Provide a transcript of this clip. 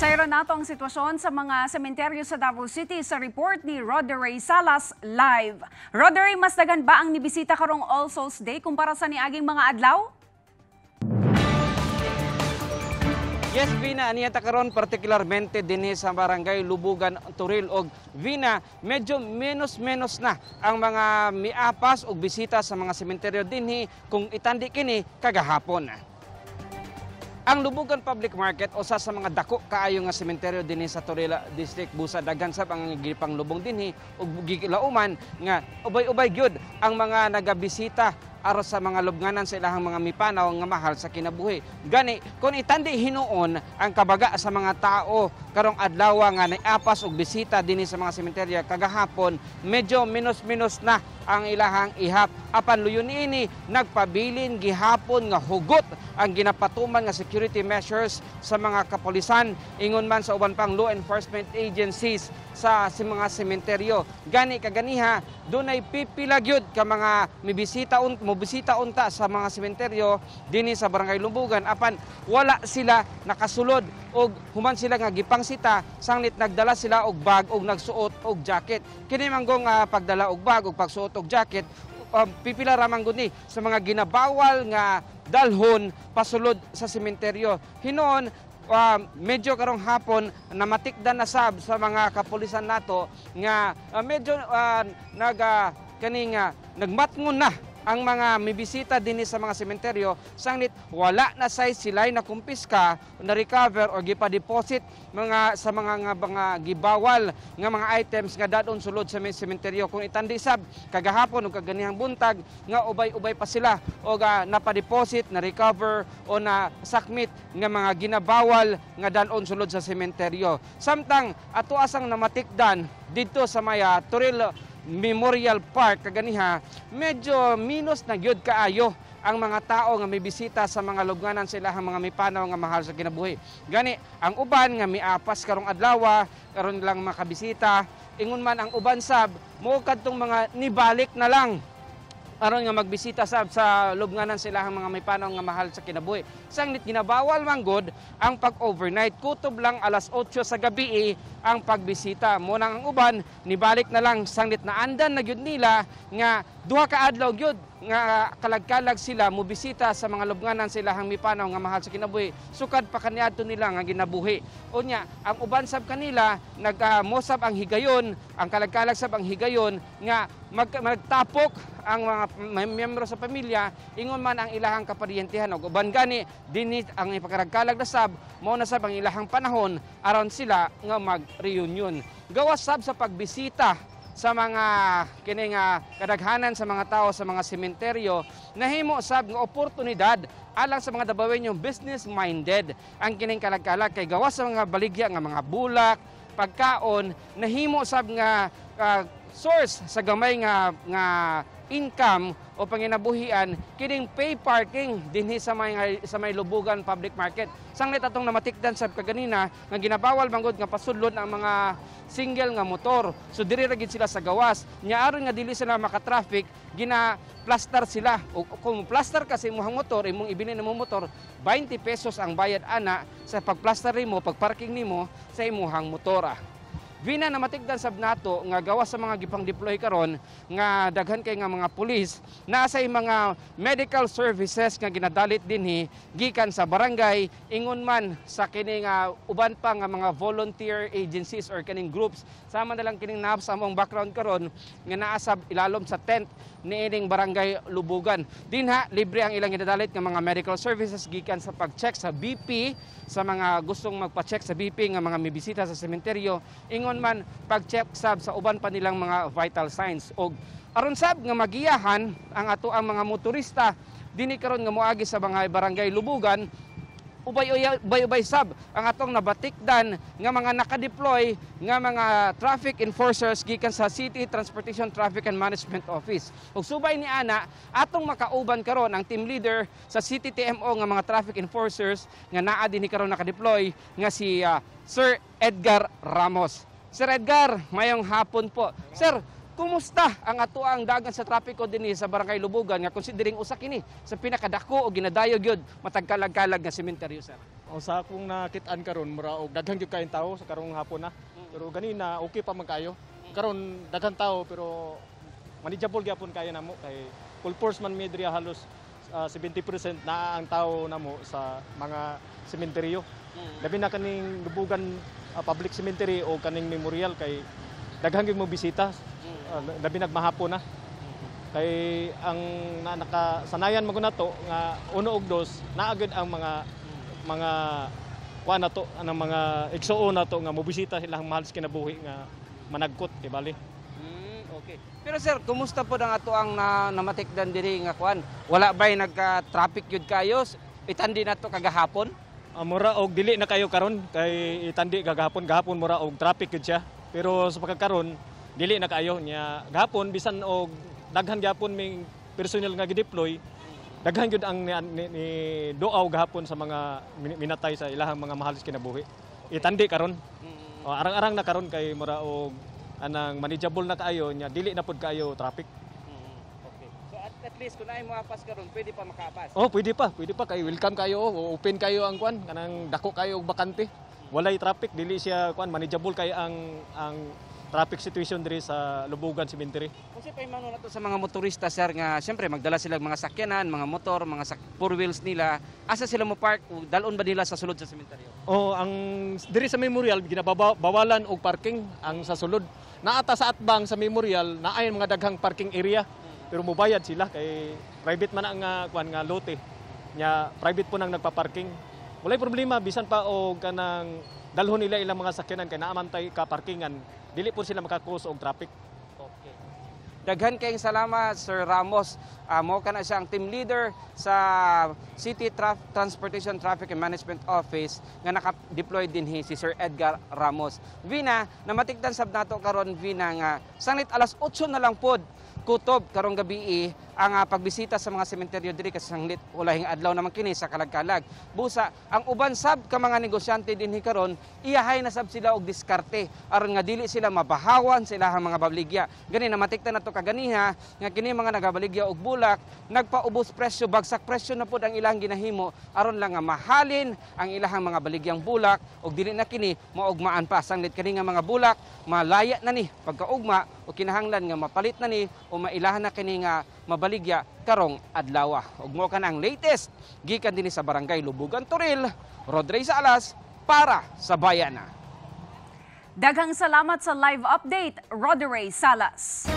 Sairo nato ang sitwasyon sa mga sementeryo sa Davao City sa report ni Roderay Salas live. Roderay, mas dagan ba ang nibisita karong All Souls Day kumpara sa niaging mga adlaw? Yes, Vina, aniyata karon particularmente dinhi sa barangay Lubugan, Turil og Vina, medyo menos-menos na ang mga miapas og bisita sa mga sementeryo dinhi eh, kung itandi kini kagahapon. Ang Lubugan Public Market o sa sa mga dako kaayo nga sementeryo dinhi sa Torila District busa daghan sa ang gipang lubong dinhi ug gilauman nga ubay-ubay gyud ang mga nagabisita aron sa mga lubnganan sa ilang mga mipanaw nga mahal sa kinabuhi. Gani kun itandi hinuon ang kabaga sa mga tao karong adlaw nga naiapas og bisita dinhi sa mga sementerya kagahapon medyo minus-minus na ang ilahang ihap. Apan luyon ini, nagpabilin gihapon nga hugot ang ginapatuman nga security measures sa mga kapulisan ingon man sa uban pang law enforcement agencies sa si mga sementeryo. Gani kaganiha, dunay pipila gyud ka mga mibisita un mobisita unta sa mga sementeryo dinhi sa Barangay Lumbugan apan wala sila nakasulod og human sila nga gipangsita sanglit nagdala sila og bag og nagsuot og jacket kini manggong uh, pagdala og bag og pagsuot og jacket um, pipila ramang guni sa mga ginabawal nga dalhon pasulod sa sementeryo hinoon uh, medyo karong hapon namatikdan na sab sa mga kapulisan nato nga uh, medyo uh, nag uh, kaning nagmatngon na ang mga mibisita din sa mga sementeryo sangnit wala na say silay na kumpiska na recover o gipa-deposit mga sa mga nga mga gibawal nga mga items nga dadon sulod sa may sementeryo kung itandi sab kagahapon ug kaganihang buntag nga ubay-ubay pa sila o uh, napa-deposit na recover o na sakmit nga mga ginabawal nga dadon sulod sa sementeryo samtang ato asang namatikdan didto sa maya Turil Memorial Park kaganiha medyo minus na gyud kaayo ang mga tao nga may bisita sa mga lubnganan sa ilahang mga mipanaw nga mahal sa kinabuhi. Gani, ang uban nga miapas karong adlaw karon lang makabisita, ingon man ang uban sab mo kadtong mga nibalik na lang aron nga magbisita sab sa lubnganan sila ang mga may panaw nga mahal sa kinabuhi. Sangnit ginabawal man gud ang pag-overnight kutob lang alas 8 sa gabi eh, ang pagbisita. Mo ang uban nibalik na lang sangnit na andan na gyud nila nga duha ka adlaw gyud nga kalagkalag sila mo bisita sa mga lubnganan sila hang mipanaw nga mahal sa kinabuhi sukad pa kaniadto nila nga ginabuhi unya ang uban sab kanila nagmosab uh, ang higayon ang kalagkalag sab ang higayon nga mag, magtapok ang mga miyembro sa pamilya ingon man ang ilahang kaparyentihan og uban gani dinhi ang ipakaragkalag na sab mao na sab ang ilahang panahon aron sila nga mag-reunion gawas sab sa pagbisita sa mga kining kadaghanan sa mga tao sa mga sementeryo nahimo sab nga oportunidad alang sa mga dabawen yung business minded ang kining kalagkalag kay gawas sa mga baligya nga mga bulak pagkaon nahimo sab nga uh, source sa gamay nga nga income o panginabuhian kining pay parking dinhi sa may sa may lubugan public market. Sanglit atong namatikdan sa kaganina nga ginabawal bangod nga pasudlon ang mga single nga motor. So diri ra gid sila sa gawas. Nya aron nga dili sila maka-traffic, gina plaster sila. O kung plaster kasi imong motor, imong ibili nimo motor, 20 pesos ang bayad ana sa pagplaster nimo, pagparking nimo sa imong ah. Bina na matigdan sab nato nga gawas sa mga gipang-deploy karon nga daghan kay nga mga pulis na sa mga medical services nga ginadalit dinhi gikan sa barangay ingon man sa kini nga uban pa nga mga volunteer agencies or kining groups sama na lang kining naap sa among background karon nga naasab ilalom sa tent niining barangay Lubugan dinha libre ang ilang ginadalit nga mga medical services gikan sa pagcheck sa BP sa mga gustong magpa-check sa BP nga mga mibisita sa sementeryo ingon ingon man pag-check sab sa uban pa nilang mga vital signs og aron sab nga magiyahan ang ato ang mga motorista dini karon nga moagi sa mga barangay Lubugan ubay-ubay sab ang atong nabatikdan nga mga nakadeploy nga mga traffic enforcers gikan sa City Transportation Traffic and Management Office. Ug subay ni ana atong makauban karon ang team leader sa City TMO nga mga traffic enforcers nga naa dinhi karon nakadeploy nga si uh, Sir Edgar Ramos. Sir Edgar, mayong hapon po. Sir, kumusta ang ato ang dagan sa trapiko din sa Barangay Lubugan nga considering usa kini sa pinakadako o ginadayo gyud matag kalag nga sementeryo sir. Usa akong nakitaan karon mura og daghan gyud kay tao sa karong hapon na. Pero ganina okay pa man kayo. Karon daghan tawo pero manageable gyapon kayo namo kay full force man medya halos uh, ah, 70% na ang tao na mo sa mga sementeryo. Mm. Labi na kaning lubugan uh, public cemetery o kaning memorial kay daghang mo bisita. Uh, labi nagmahapon na. Kay ang na, nakasanayan mo na to nga uno og dos naagad ang mga mga kuha na to, anong mga igsuon na to nga mubisita silang mahal sa kinabuhi nga managkot, di bali? Okay. Pero sir, kumusta po ang ato ang na, namatikdan diri nga kuan? Wala ba'y nagka-traffic yun kayo? Itandi na to kagahapon? Uh, mura og dili na kayo karon kay itandi kagahapon gahapon mura og traffic yun siya. Pero sa pagkakaron, dili na kayo niya gahapon bisan og daghan gahapon may personal nga gideploy daghan gyud ang ni, ni, ni doaw gahapon sa mga minatay sa ilahang mga mahalis kinabuhi. Itandi karon. Mm -hmm. arang-arang na karon kay mura og anang manageable na kayo nya dili na pud kayo traffic. Mm, okay. So at, at least kung ay moapas karon, pwede pa makapas Oh, pwede pa, pwede pa kay welcome kayo, oh. open kayo ang kwan, kanang dako kayo og bakante. Mm-hmm. Walay traffic, dili siya kwan manageable kay ang ang traffic situation diri sa Lubugan Cemetery. Kasi paimano na to sa mga motorista sir nga siyempre magdala sila mga sakyanan, mga motor, mga sak four wheels nila. Asa sila mo park o dalon ba nila sa sulod sa cemetery? Oh, ang diri sa memorial ginabawalan og parking ang sa sulod naata sa atbang sa memorial na ay mga daghang parking area pero mubayad sila kay private man ang ah, kuan nga lote nya private po nang nagpa-parking walay problema bisan pa og kanang dalhon nila ilang mga sakyanan kay naamantay ka parkingan dili po sila makakus og traffic Daghan kayong salamat Sir Ramos. Uh, ah, mo ka na siyang team leader sa City Traf Transportation Traffic and Management Office nga naka-deploy din hi si Sir Edgar Ramos. Vina, namatikdan sab nato karon Vina nga sanglit alas 8 na lang pod kutob karong gabi eh, ang uh, pagbisita sa mga sementeryo diri kasi kay sanglit ulahing adlaw naman kini sa kalagkalag. Busa ang uban sab ka mga negosyante dinhi karon iyahay na sab sila og diskarte aron nga dili sila mabahawan sa ilahang mga baligya. Gani na matikta na to kaganiha nga kini mga nagabaligya og bulak nagpaubos presyo bagsak presyo na pud ang ilang ginahimo aron lang nga mahalin ang ilahang mga baligyang bulak og dili na kini maugmaan pa sanglit kini nga mga bulak malaya na ni pagkaugma o kinahanglan nga mapalit na ni o mailahan na kini nga mabalik Baligya karong adlaw. Ug mo kanang latest gikan dinhi sa Barangay Lubugan Turil, Rodrey Salas para sa bayan. Daghang salamat sa live update, Rodrey Salas.